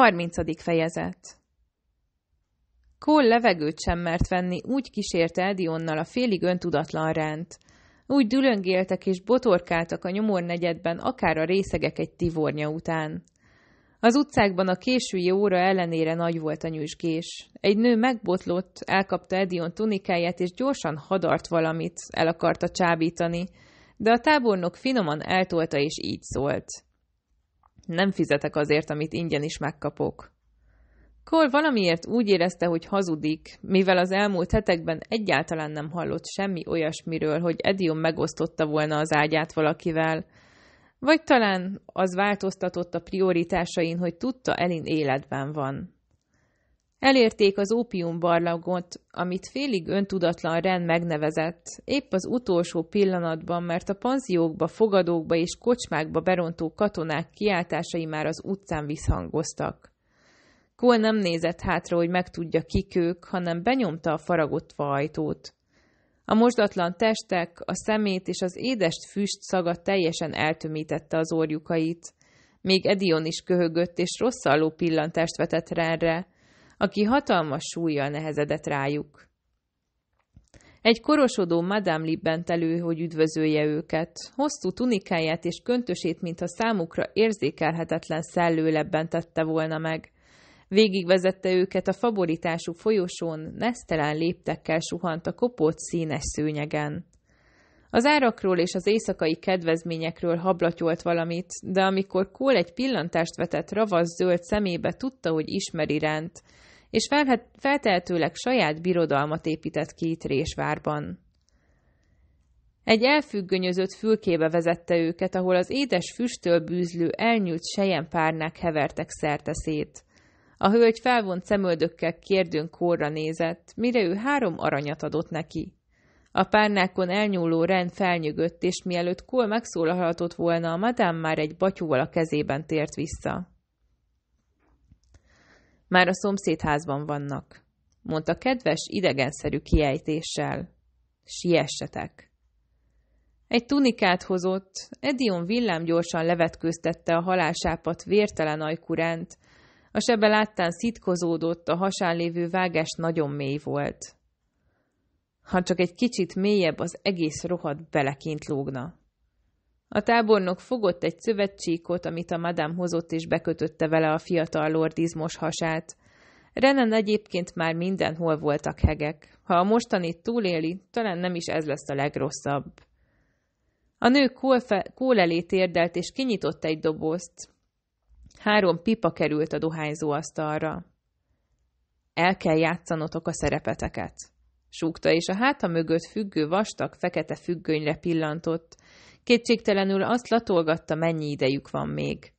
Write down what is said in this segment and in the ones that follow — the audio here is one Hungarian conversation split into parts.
30. fejezet Kól levegőt sem mert venni, úgy kísérte Edionnal a félig öntudatlan ránt. Úgy dülöngéltek és botorkáltak a nyomornegyedben, akár a részegek egy tivornya után. Az utcákban a késői óra ellenére nagy volt a nyüzsgés. Egy nő megbotlott, elkapta Edion tunikáját, és gyorsan hadart valamit, el akarta csábítani, de a tábornok finoman eltolta, és így szólt – nem fizetek azért, amit ingyen is megkapok. Cole valamiért úgy érezte, hogy hazudik, mivel az elmúlt hetekben egyáltalán nem hallott semmi olyasmiről, hogy Edion megosztotta volna az ágyát valakivel. Vagy talán az változtatott a prioritásain, hogy tudta, Elin életben van. Elérték az ópiumbarlagot, amit félig öntudatlan Ren megnevezett, épp az utolsó pillanatban, mert a panziókba, fogadókba és kocsmákba berontó katonák kiáltásai már az utcán visszhangoztak. Kó nem nézett hátra, hogy megtudja kik ők, hanem benyomta a faragotva ajtót. A mosdatlan testek, a szemét és az édes füst szaga teljesen eltömítette az orjukait. Még Edion is köhögött és rosszalló pillantást vetett Renre, aki hatalmas súlyjal nehezedett rájuk. Egy korosodó madám libbent elő, hogy üdvözölje őket. Hosszú tunikáját és köntösét, mintha számukra érzékelhetetlen szellő tette volna meg. Végigvezette őket a favoritású folyosón, nesztelen léptekkel suhant a kopott színes szőnyegen. Az árakról és az éjszakai kedvezményekről hablatyolt valamit, de amikor Kól egy pillantást vetett ravasz zöld szemébe, tudta, hogy ismeri rend, és feltehetőleg saját birodalmat épített ki résvárban. Egy elfüggönyözött fülkébe vezette őket, ahol az édes füstől bűzlő, elnyúlt sejempárnák hevertek szét. A hölgy felvont szemöldökkel kérdőn korra nézett, mire ő három aranyat adott neki. A párnákon elnyúló rend felnyögött, és mielőtt Kól megszólalhatott volna, a madám már egy batyúval a kezében tért vissza. Már a szomszédházban vannak, mondta kedves, idegenszerű kiejtéssel. Siessetek! Egy tunikát hozott, Edion villám gyorsan levetkőztette a halásápat vértelen ajkuránt, a sebe láttán szitkozódott, a hasán lévő vágás nagyon mély volt. Ha csak egy kicsit mélyebb, az egész rohadt belekint lógna. A tábornok fogott egy szövetcsíkot, amit a madám hozott, és bekötötte vele a fiatal lordizmos hasát. Renan egyébként már mindenhol voltak hegek. Ha a mostanit túléli, talán nem is ez lesz a legrosszabb. A nő kólfe- elé térdelt és kinyitott egy dobozt. Három pipa került a dohányzó asztalra. El kell játszanotok a szerepeteket. Súgta, és a háta mögött függő vastag, fekete függönyre pillantott. Kétségtelenül azt latolgatta, mennyi idejük van még.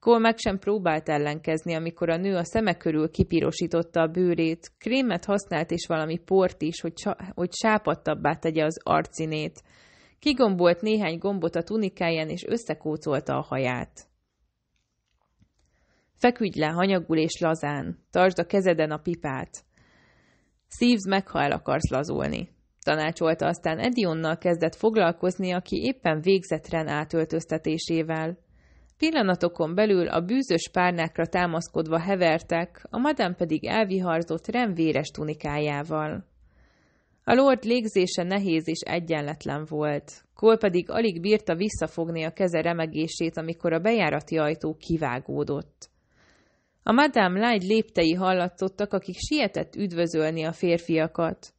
Cole meg sem próbált ellenkezni, amikor a nő a szeme körül kipirosította a bőrét, krémet használt és valami port is, hogy, hogy sápadtabbá tegye az arcinét. Kigombolt néhány gombot a tunikáján, és összekócolta a haját. Feküdj le, hanyagul és lazán, tartsd a kezeden a pipát. Szívsz meg, ha el akarsz lazulni tanácsolta aztán Edionnal kezdett foglalkozni, aki éppen végzetren átöltöztetésével. Pillanatokon belül a bűzös párnákra támaszkodva hevertek, a madám pedig elviharzott Ren véres tunikájával. A lord légzése nehéz és egyenletlen volt. Kol pedig alig bírta visszafogni a keze remegését, amikor a bejárati ajtó kivágódott. A madám lágy léptei hallatszottak, akik sietett üdvözölni a férfiakat.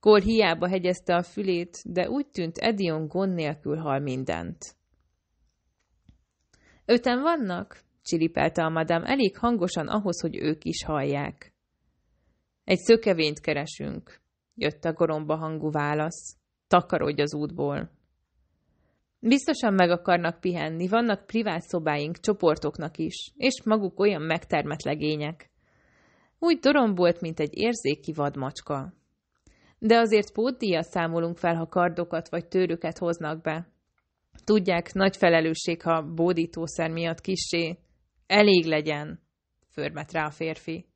Kól hiába hegyezte a fülét, de úgy tűnt Edion gond nélkül hal mindent. Öten vannak? csilipelte a madám elég hangosan ahhoz, hogy ők is hallják. Egy szökevényt keresünk, jött a goromba hangú válasz. Takarodj az útból. Biztosan meg akarnak pihenni, vannak privát szobáink, csoportoknak is, és maguk olyan megtermetlegények. legények. Úgy dorombolt, mint egy érzéki vadmacska de azért pótdíjat számolunk fel, ha kardokat vagy tőröket hoznak be. Tudják, nagy felelősség, ha bódítószer miatt kissé. Elég legyen, förmet rá a férfi.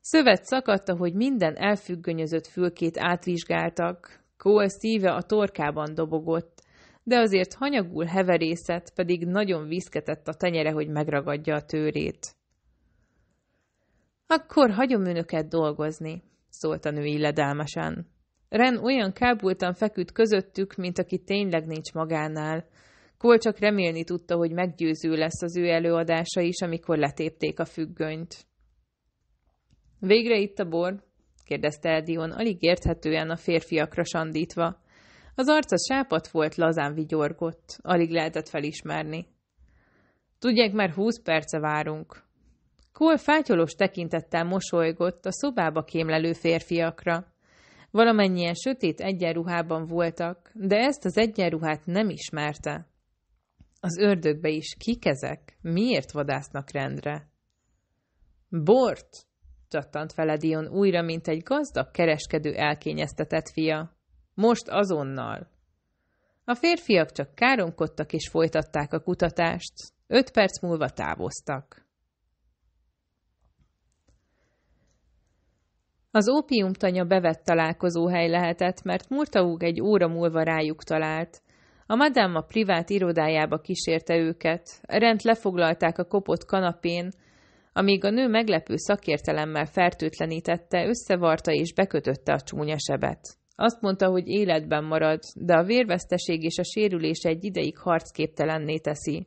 Szövet szakadta, hogy minden elfüggönyözött fülkét átvizsgáltak, Cole szíve a torkában dobogott, de azért hanyagul heverészet, pedig nagyon viszketett a tenyere, hogy megragadja a tőrét. Akkor hagyom önöket dolgozni, szólt a nő illedelmesen. Ren olyan kábultan feküdt közöttük, mint aki tényleg nincs magánál. Kol csak remélni tudta, hogy meggyőző lesz az ő előadása is, amikor letépték a függönyt. Végre itt a bor? kérdezte Edion, alig érthetően a férfiakra sandítva. Az arca sápat volt, lazán vigyorgott, alig lehetett felismerni. Tudják, már húsz perce várunk, Kól fátyolos tekintettel mosolygott a szobába kémlelő férfiakra. Valamennyien sötét egyenruhában voltak, de ezt az egyenruhát nem ismerte. Az ördögbe is kik ezek? Miért vadásznak rendre? Bort! csattant fel újra, mint egy gazdag kereskedő elkényeztetett fia. Most azonnal! A férfiak csak káromkodtak és folytatták a kutatást. Öt perc múlva távoztak. Az ópiumtanya bevett találkozóhely lehetett, mert Murtaug egy óra múlva rájuk talált. A madám a privát irodájába kísérte őket, rend lefoglalták a kopott kanapén, amíg a nő meglepő szakértelemmel fertőtlenítette, összevarta és bekötötte a csúnya sebet. Azt mondta, hogy életben marad, de a vérveszteség és a sérülés egy ideig harcképtelenné teszi.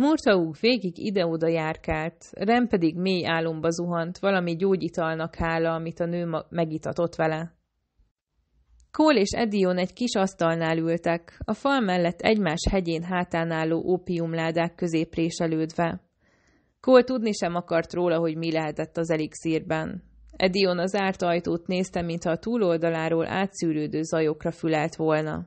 Murtaug végig ide-oda járkált, Rem pedig mély álomba zuhant, valami gyógyitalnak hála, amit a nő megitatott vele. Kól és Edion egy kis asztalnál ültek, a fal mellett egymás hegyén hátán álló ópiumládák közé préselődve. Kól tudni sem akart róla, hogy mi lehetett az elixírben. Edion az árt ajtót nézte, mintha a túloldaláról átszűrődő zajokra fülelt volna.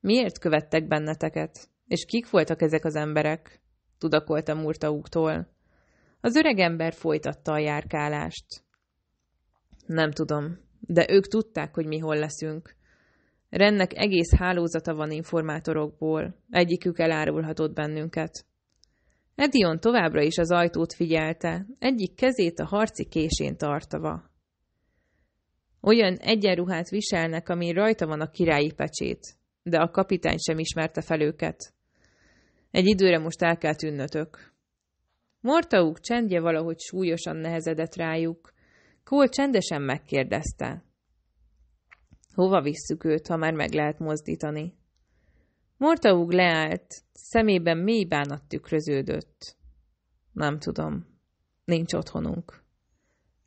Miért követtek benneteket? És kik voltak ezek az emberek? Tudakolta Murtauktól. Az öreg ember folytatta a járkálást. Nem tudom, de ők tudták, hogy mi hol leszünk. Rennek egész hálózata van informátorokból, egyikük elárulhatott bennünket. Edion továbbra is az ajtót figyelte, egyik kezét a harci késén tartava. Olyan egyenruhát viselnek, ami rajta van a királyi pecsét, de a kapitány sem ismerte fel őket. Egy időre most el kell tűnnötök. Mortauk csendje valahogy súlyosan nehezedett rájuk. Cole csendesen megkérdezte. Hova visszük őt, ha már meg lehet mozdítani? Mortaug leállt, szemében mély bánat tükröződött. Nem tudom. Nincs otthonunk.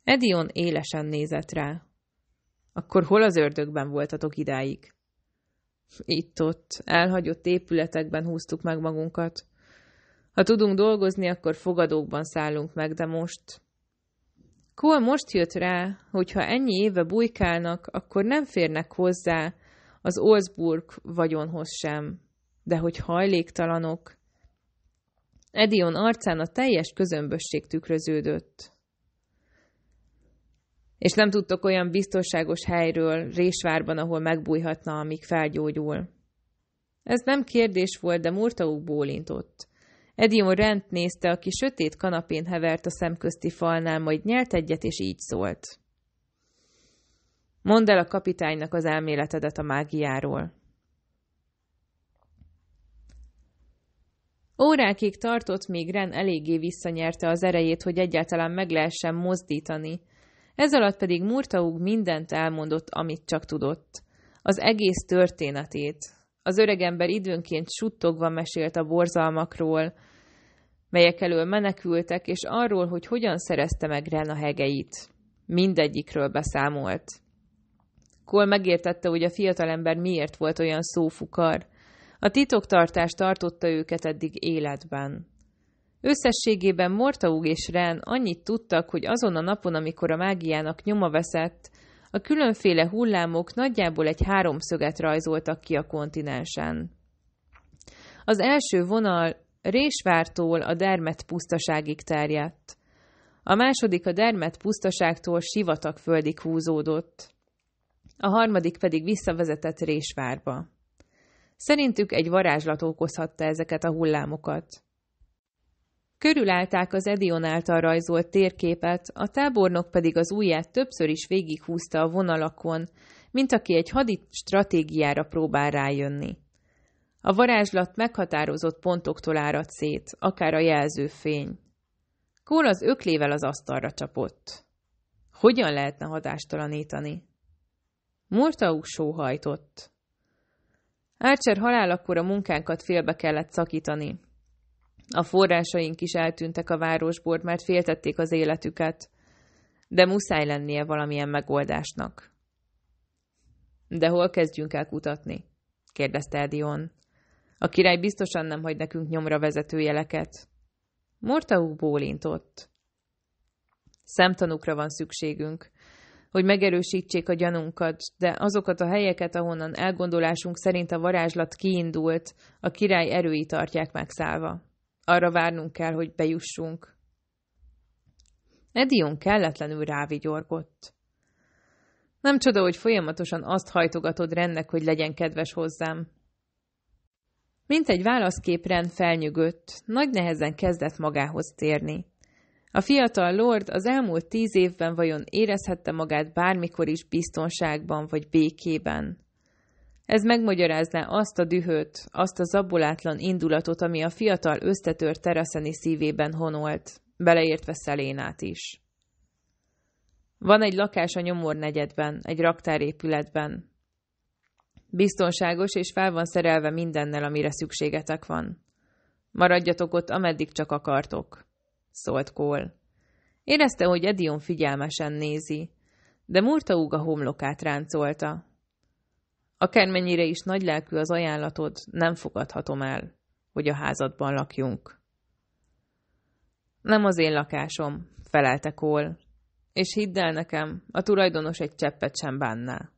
Edion élesen nézett rá. Akkor hol az ördögben voltatok idáig? itt-ott, elhagyott épületekben húztuk meg magunkat. Ha tudunk dolgozni, akkor fogadókban szállunk meg, de most... Cole most jött rá, hogy ha ennyi éve bujkálnak, akkor nem férnek hozzá az Olsburg vagyonhoz sem. De hogy hajléktalanok... Edion arcán a teljes közömbösség tükröződött és nem tudtok olyan biztonságos helyről, résvárban, ahol megbújhatna, amíg felgyógyul. Ez nem kérdés volt, de Murtauk bólintott. Edion rend nézte, aki sötét kanapén hevert a szemközti falnál, majd nyelt egyet, és így szólt. Mondd el a kapitánynak az elméletedet a mágiáról. Órákig tartott, míg Ren eléggé visszanyerte az erejét, hogy egyáltalán meg lehessen mozdítani, ez alatt pedig Murtaug mindent elmondott, amit csak tudott. Az egész történetét. Az öregember időnként suttogva mesélt a borzalmakról, melyek elől menekültek, és arról, hogy hogyan szerezte meg Ren a hegeit. Mindegyikről beszámolt. Kol megértette, hogy a fiatalember miért volt olyan szófukar. A titoktartás tartotta őket eddig életben. Összességében Mortaug és Rán annyit tudtak, hogy azon a napon, amikor a mágiának nyoma veszett, a különféle hullámok nagyjából egy háromszöget rajzoltak ki a kontinensen. Az első vonal Résvártól a dermet pusztaságig terjedt. A második a dermet pusztaságtól földig húzódott. A harmadik pedig visszavezetett Résvárba. Szerintük egy varázslat okozhatta ezeket a hullámokat. Körülállták az Edion által rajzolt térképet, a tábornok pedig az ujját többször is végighúzta a vonalakon, mint aki egy hadi stratégiára próbál rájönni. A varázslat meghatározott pontoktól áradt szét, akár a jelzőfény. Kól az öklével az asztalra csapott. Hogyan lehetne hatástalanítani? Murtau sóhajtott. Archer halálakor a munkánkat félbe kellett szakítani, a forrásaink is eltűntek a városból, mert féltették az életüket. De muszáj lennie valamilyen megoldásnak. De hol kezdjünk el kutatni? kérdezte Edion. A király biztosan nem hagy nekünk nyomra vezető jeleket. Mortau bólintott. Szemtanúkra van szükségünk, hogy megerősítsék a gyanunkat, de azokat a helyeket, ahonnan elgondolásunk szerint a varázslat kiindult, a király erői tartják megszállva arra várnunk kell, hogy bejussunk. Edion kelletlenül rávigyorgott. Nem csoda, hogy folyamatosan azt hajtogatod rendnek, hogy legyen kedves hozzám. Mint egy válaszkép rend felnyögött, nagy nehezen kezdett magához térni. A fiatal lord az elmúlt tíz évben vajon érezhette magát bármikor is biztonságban vagy békében. Ez megmagyarázná azt a dühöt, azt a zabolátlan indulatot, ami a fiatal összetört teraszeni szívében honolt, beleértve Szelénát is. Van egy lakás a nyomor negyedben, egy raktárépületben. Biztonságos és fel van szerelve mindennel, amire szükségetek van. Maradjatok ott, ameddig csak akartok, szólt Kól. Érezte, hogy Edion figyelmesen nézi, de Murta a homlokát ráncolta, Akármennyire is nagylelkű az ajánlatod, nem fogadhatom el, hogy a házadban lakjunk. Nem az én lakásom, felelte Kól, és hidd el nekem, a tulajdonos egy cseppet sem bánná.